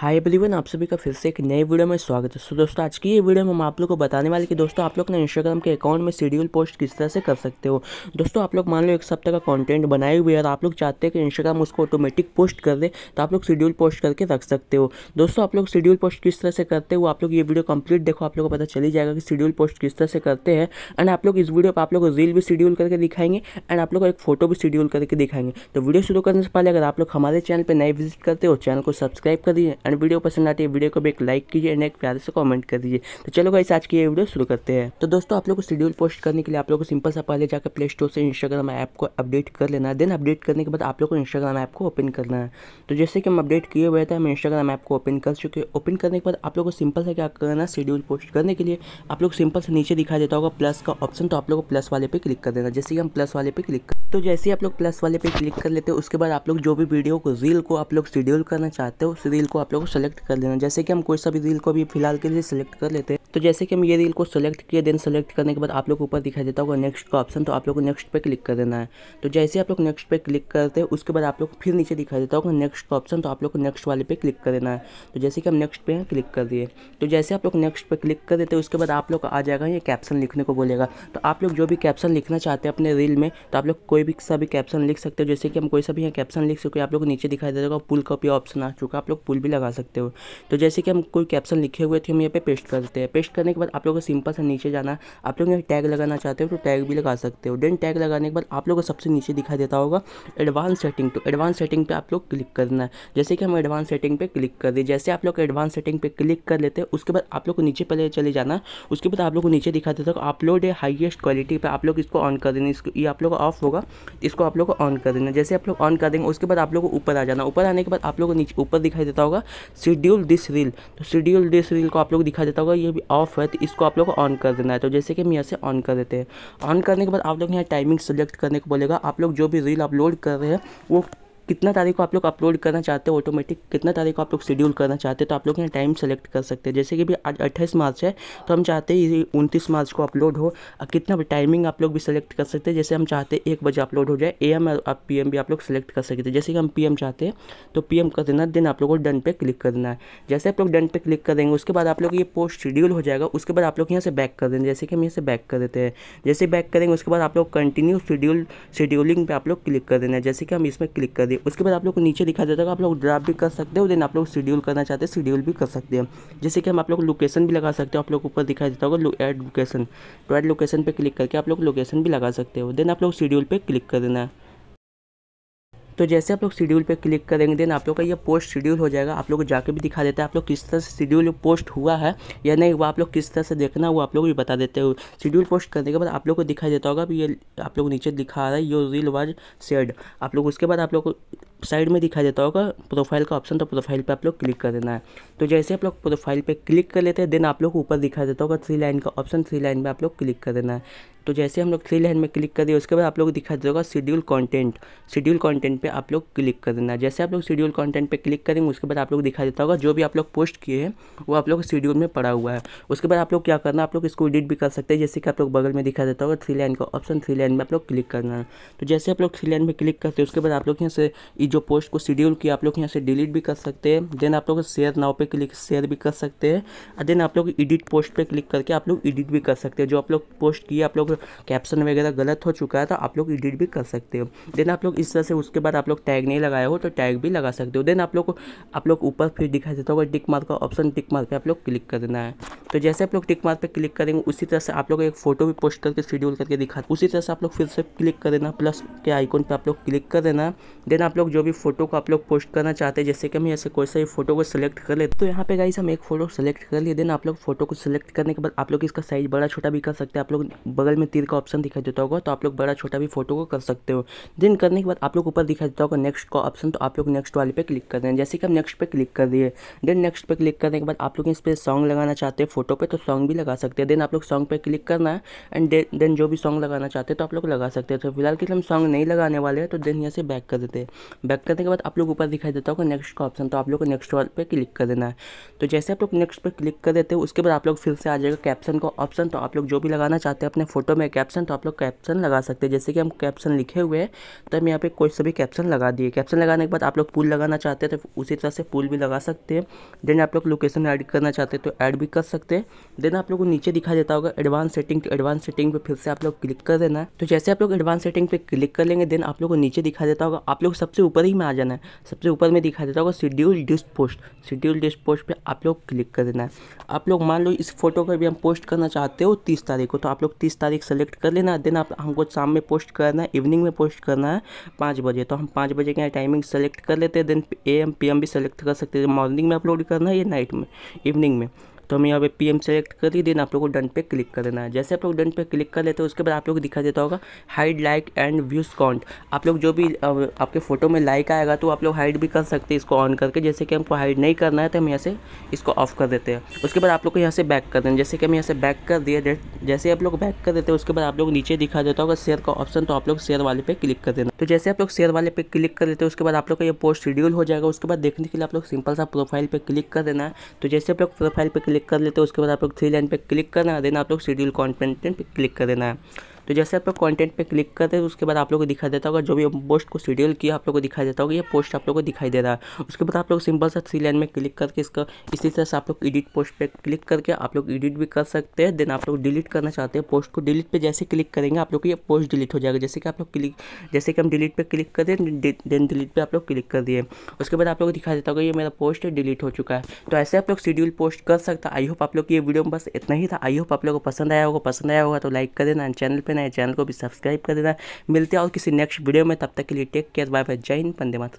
hi everyone आप सभी का फिर से एक नए वीडियो में स्वागत है सो दोस्तों आज की ये वीडियो में हम आप लोग को बताने वाले कि दोस्तों आप लोग अपने इंस्टाग्राम के अकाउंट में शेड्यूल पोस्ट किस तरह से कर सकते हो दोस्तों आप लोग मान लो एक सप्ताह का कंटेंट बनाए हुए और आप लोग चाहते हैं कि इंस्टाग्राम उसको ऑटोमेटिक पोस्ट कर दे तो आप लोग शेड्यूल पोस्ट करके रख सकते हो दोस्तों आप लोग शेड्यूल पोस्ट किस तरह से करते हो आप लोग ये वीडियो कंप्लीट देखो आप लोग को पता चली जाएगा कि शेड्यूल पोस्ट किस तरह से करते हैं एंड आप लोग इस वीडियो पर आप लोग रील भी शेड्यूल करके दिखाएंगे एंड आप लोग एक फोटो भी शेड्यूल करके दिखाएंगे तो वीडियो शुरू करने से पहले अगर आप लोग हमारे चैनल पर नए विजिट करते हो चैनल को सब्सक्राइब करिए एंड वीडियो पसंद आती है वीडियो को भी एक लाइक कीजिए एंड एक प्यार से कमेंट कर दीजिए तो चलो गाइस आज की ये वीडियो शुरू करते हैं तो दोस्तों आप लोग को शेड्यूल पोस्ट करने के लिए आप लोग को सिंपल सा पहले जाकर प्ले स्टोर से इंस्टाग्राम ऐप को अपडेट कर लेना है देन अपडेट करने के बाद आप लोग को इंस्टाग्राम ऐप को ओपन करना है तो जैसे कि हम अपडेट किए हुए थे हम इंस्टाग्राम ऐप को ओपन कर चुके ओपन करने के बाद आप लोग को सिंपल से क्या करना है शेड्यूल पोस्ट करने के लिए आप लोग सिंपल से नीचे दिखा देता होगा प्लस का ऑप्शन तो आप लोग को प्लस वाले पे क्लिक कर देना जैसे कि हम प्लस वाले पे क्लिक कर तो जैसे ही आप लोग प्लस वाले पे क्लिक कर लेते हैं उसके बाद आप लोग जो भी वीडियो को रील को आप लोग शेड्यूल करना चाहते हो उस रील को आप लोग को सेलेक्ट कर लेना जैसे कि हम कोई सा भी रील को भी फिलहाल के लिए सेलेक्ट कर लेते हैं तो जैसे कि हम ये रील को सेलेक्ट किए देन सेलेक्ट करने के बाद आप लोग को ऊपर दिखाई देता होगा नेक्स्ट का ऑप्शन तो आप लोग को नेक्स्ट पे क्लिक कर देना है तो जैसे आप लोग नेक्स्ट पे क्लिक करते हैं उसके बाद आप लोग फिर नीचे दिखाई देता होगा नेक्स्ट का ऑप्शन तो आप लोग को नेक्स्ट वाले पे क्लिक कर देना है तो जैसे कि हम नेक्स्ट पे क्लिक कर दिए तो जैसे आप लोग नेक्स्ट पे क्लिक कर देते हैं उसके बाद आप लोग आ जाएगा ये कैप्शन लिखने को बोलेगा तो आप लोग जो भी कैप्शन लिखना चाहते हैं अपने रील में तो आप लोग कोई भी सा भी कैप्शन लिख सकते हो जैसे कि हम कोई सा भी यहाँ कैप्शन लिख सकते आप लोग नीचे दिखाई देता होगा पुल का भी ऑप्शन आ चुका आप लोग पुल भी लगा सकते हो तो जैसे कि हम कोई कैप्शन लिखे हुए थे हम यहाँ पे पेस्ट करते हैं पेस्ट करने के बाद आप लोग को सिंपल से नीचे जाना आप लोग टैग लगाना चाहते हो तो टैग भी लगा सकते हो देन टैग लगाने के बाद आप लोग को सबसे नीचे दिखाई देता होगा एडवांस सेटिंग तो एडवांस सेटिंग पे आप लोग क्लिक करना है जैसे कि हम एडवांस सेटिंग पे क्लिक कर दिए जैसे आप लोग एडवांस सेटिंग पे क्लिक कर लेते हैं उसके बाद आप लोग को नीचे पहले चले जाना उसके बाद आप लोग को नीचे दिखा देता होगा अपलोड है हाइएस्ट क्वालिटी पर आप लोग इसको ऑन कर देना इसको ये आप लोग ऑफ होगा इसको आप लोग को ऑन कर देना जैसे आप लोग ऑन कर देंगे उसके बाद आप लोग को ऊपर आ जाना ऊपर आने के बाद आप लोग को नीचे ऊपर दिखाई देता होगा शेड्यूल दिस रील तो शेड्यूल दिस रील को आप लोग दिखा देता होगा ये ऑफ है तो इसको आप लोग को ऑन कर देना है तो जैसे कि हम यहाँ से ऑन कर देते हैं ऑन करने के बाद आप लोग यहाँ टाइमिंग सेलेक्ट करने को बोलेगा आप लोग जो भी रील अपलोड कर रहे हैं वो कितना तारीख को आप लोग अपलोड करना चाहते हो ऑटोमेटिक कितना तारीख को आप लोग शेड्यूल करना चाहते हो तो आप लोग यहाँ टाइम सेलेक्ट कर सकते हैं जैसे कि भी आज अट्ठाईस मार्च है तो हम चाहते हैं ये उनतीस मार्च को अपलोड हो और कितना टाइमिंग आप लोग भी सेलेक्ट कर सकते हैं जैसे हम चाहते हैं एक बजे अपलोड हो जाए ए एम आप पी भी आप लोग सेलेक्ट कर सकते हैं जैसे कि हम पी चाहते हैं तो पी कर देना देन आप लोगों को डन पे क्लिक कर देना है जैसे आप लोग डन पे क्लिक करेंगे उसके बाद आप लोग ये पोस्ट शेड्यूल हो जाएगा उसके बाद आप लोग यहाँ से बैक कर देंगे जैसे कि हम यहाँ से बैक कर देते हैं जैसे बैक करेंगे उसके बाद आप लोग कंटिन्यू शेड्यूल शेड्यूलिंग पर आप लोग क्लिक कर देना है जैसे कि हम इसमें क्लिक कर दें उसके बाद आप लोग को नीचे दिखा देता है आप लोग ड्राफ्ट भी कर सकते हो देन आप लोग शेड्यूल करना चाहते हैं शेड्यूल भी कर सकते हैं जैसे कि हम आप लोग लोकेशन तो भी लगा सकते हो आप लोग ऊपर दिखाई देता होगा एड लोकेशन तो एड लोकेशन पर क्लिक करके आप लोग लोकेशन भी लगा सकते हो देन आप लोग शेड्यूल पर क्लिक कर देना है तो जैसे आप लोग शेड्यूल पर क्लिक करेंगे देन आप लोग का ये पोस्ट शेड्यूल हो जाएगा आप लोग जाके भी दिखा देता है आप लोग किस तरह से शेड्यूल पोस्ट हुआ है या नहीं वो आप लोग किस तरह से देखना वो आप लोग भी बता देते हो शेड्यूल पोस्ट करने के बाद आप लोग को दिखाई देता होगा ये आप लोग नीचे दिखा रहा है योर रील वाज शेड आप लोग उसके बाद आप लोग साइड में दिखाई देता होगा प्रोफाइल का ऑप्शन तो प्रोफाइल पे आप लोग क्लिक कर देना है तो जैसे आप लोग प्रोफाइल पे क्लिक कर लेते हैं देन आप लोग ऊपर दिखाई देता होगा थ्री लाइन का ऑप्शन थ्री लाइन में आप लोग क्लिक कर देना है तो जैसे हम लोग थ्री लाइन में क्लिक दिए उसके बाद आप लोग दिखा देगा शेड्यूल कंटेंट शेड्यूल कंटेंट पे आप लोग क्लिक कर देना जैसे आप लोग शेड्यूल कंटेंट पे क्लिक करेंगे उसके बाद आप लोग दिखा देता होगा जो भी आप लोग पोस्ट किए हैं वो आप लोग शेड्यूल में पड़ा हुआ है उसके बाद आप लोग क्या करना आप लोग इसको एडिट भी कर सकते हैं जैसे कि आप लोग बगल में दिखा देता होगा थ्री लाइन का ऑप्शन थ्री लाइन में आप लोग क्लिक करना है तो जैसे आप लोग थ्री लाइन में क्लिक करते हैं उसके बाद आप लोग यहाँ से जो पोस्ट को शेड्यूल किया आप लोग यहाँ से डिलीट भी कर सकते हैं देन आप लोग शेयर नाव पर क्लिक शेयर भी कर सकते हैं देन आप लोग एडिट पोस्ट पर क्लिक करके आप लोग एडिट भी कर सकते हैं जो आप लोग पोस्ट किए आप लोग लोग कैप्शन वगैरह गलत हो चुका है तो आप लोग एडिट भी कर सकते हो देन आप लोग इस तरह से उसके बाद आप लोग टैग नहीं लगाए हो तो टैग भी लगा सकते हो देन आप लोग आप लोग ऊपर फिर दिखाई देता होगा टिक मार्क का ऑप्शन टिक मार्क पर आप लोग क्लिक कर देना है तो जैसे आप लोग टिक मार्क पर क्लिक करेंगे उसी तरह से आप लोग एक फोटो भी पोस्ट करके शेड्यूल करके दिखा उसी तरह से आप लोग फिर से क्लिक कर देना प्लस के आइकॉन पर आप लोग क्लिक कर देना देन आप लोग जो भी फोटो को आप लोग पोस्ट करना चाहते हैं जैसे कि हम ऐसे कोई सा फोटो को सिलेक्ट कर ले तो यहाँ पे गाइस हम एक फोटो सेलेक्ट कर लिए देन आप लोग फोटो को सिलेक्ट करने के बाद आप लोग इसका साइज बड़ा छोटा भी कर सकते हैं आप लोग बगल में तीर का ऑप्शन दिखाई देता होगा तो आप लोग बड़ा छोटा भी फोटो को कर सकते हो देन करने के बाद आप लोग ऊपर दिखाई देता होगा नेक्स्ट का ऑप्शन तो आप लोग नेक्स्ट वाले पे क्लिक कर दें जैसे कि हम नेक्स्ट पे क्लिक कर दिए देन नेक्स्ट पे क्लिक करने के बाद आप लोग इस पर सॉन्ग लगाना चाहते हैं फोटो पे तो सॉन्ग भी लगा सकते हैं देन आप लोग सॉन्ग पे क्लिक करना है एंड देन जो भी सॉन्ग लगाना चाहते हैं तो आप लोग लगा सकते हैं तो फिलहाल के लिए हम सॉन्ग नहीं लगाने वाले हैं तो देन यहाँ से बैक कर देते हैं बैक करने के बाद आप लोग ऊपर दिखाई देता होगा नेक्स्ट का ऑप्शन तो आप लोग को नेक्स्ट वाल पर क्लिक कर देना है तो जैसे आप लोग नेक्स्ट पर क्लिक कर देते हो उसके बाद आप लोग फिर से आ जाएगा कैप्शन का ऑप्शन तो आप लोग जो भी लगाना चाहते हैं अपने फोटो फोटो में कैप्शन तो आप लोग कैप्शन लगा सकते हैं जैसे कि हम कैप्शन लिखे हुए हैं तो हम यहाँ पे कोई सभी कैप्शन लगा दिए कैप्शन लगाने के बाद आप लोग पुल लगाना चाहते हैं तो उसी तरह से पुल भी लगा सकते हैं देन आप लोग लोकेशन ऐड करना चाहते हैं तो ऐड भी कर सकते हैं देन आप लोग को नीचे दिखा देता होगा एडवांस सेटिंग एडवांस सेटिंग पर फिर से आप लोग क्लिक कर देना तो जैसे आप लोग एडवांस सेटिंग पर क्लिक कर लेंगे देन आप लोग को नीचे दिखा देता होगा आप लोग सबसे ऊपर ही में आ जाना है सबसे ऊपर में दिखा देता होगा schedule this post schedule this post पर आप लोग क्लिक कर देना है आप लोग मान लो इस फोटो का भी हम पोस्ट करना चाहते हो तीस तारीख को तो आप लोग तीस तारीख एक सेलेक्ट कर लेना देन आप हमको शाम में पोस्ट करना है इवनिंग में पोस्ट करना है पाँच बजे तो हम पाँच बजे के यहाँ टाइमिंग सेलेक्ट कर लेते हैं then A M P M भी सेलेक्ट कर सकते हैं मॉर्निंग में अपलोड करना है या नाइट में इवनिंग में तो हम यहाँ पे पीएम सेलेक्ट कर दी देन आप लोग को डन पे क्लिक कर देना है जैसे आप लोग डन पे क्लिक कर लेते हो उसके बाद आप लोग दिखा देता होगा hide like and views count आप लोग जो भी आपके फ़ोटो में लाइक आएगा तो आप लोग हाइड भी कर सकते हैं इसको ऑन करके जैसे कि हमको हाइड नहीं करना है तो हम यहाँ से इसको ऑफ कर देते हैं उसके बाद आप लोग को यहाँ से बैक कर देना जैसे कि हम यहाँ से बैक कर दिए जैसे आप लोग बैक कर देते हैं उसके बाद आप लोग नीचे दिखा देता होगा शेयर का ऑप्शन तो आप लोग शेयर वाले पे क्लिक कर देना तो जैसे आप लोग शेयर वाले पे क्लिक कर देते हैं उसके बाद आप लोग का ये पोस्ट शेड्यूल हो जाएगा उसके बाद देखने के लिए आप लोग सिंपल सा प्रोफाइल पे क्लिक कर देना है तो जैसे आप लोग प्रोफाइल पे क्लिक क्लिक कर लेते हैं उसके बाद आप लोग थ्री लाइन पर क्लिक करना देना आप लोग शेड्यूल कॉन्टेंट पे क्लिक कर देना है तो जैसे आप लोग कॉन्टेंट पर क्लिक करते हैं तो उसके बाद आप लोग को दिखाई देता होगा जो भी पोस्ट को शेड्यूल किया आप लोग को दिखाई देता होगा ये पोस्ट आप लोग को दिखाई दे रहा है उसके बाद आप लोग सिंपल सा थ्री लाइन में क्लिक करके इसका इसी तरह से आप लोग एडिट पोस्ट पर क्लिक करके आप लोग एडिट भी कर सकते हैं देन आप लोग डिलीट करना चाहते हैं पोस्ट को डिलीट पर जैसे क्लिक करेंगे आप लोग को ये पोस्ट डिलीट हो जाएगा जैसे कि आप लोग क्लिक जैसे कि हम डिलीट पर क्लिक कर दें देन डिलीट पर आप लोग क्लिक कर दिए उसके बाद आप लोग दिखा देता होगा ये मेरा पोस्ट डिलीट हो चुका है तो ऐसे आप लोग शेड्यूल पोस्ट कर सकता आई होप आप लोग ये वीडियो में बस इतना ही था आई होप आप लोग को पसंद आया होगा पसंद आया होगा तो लाइक कर देना चैनल पर चैनल को भी सब्सक्राइब कर देना मिलते हैं और किसी नेक्स्ट वीडियो में तब तक के लिए टेक केयर बाय बाय जय हिंद पंदे मातरम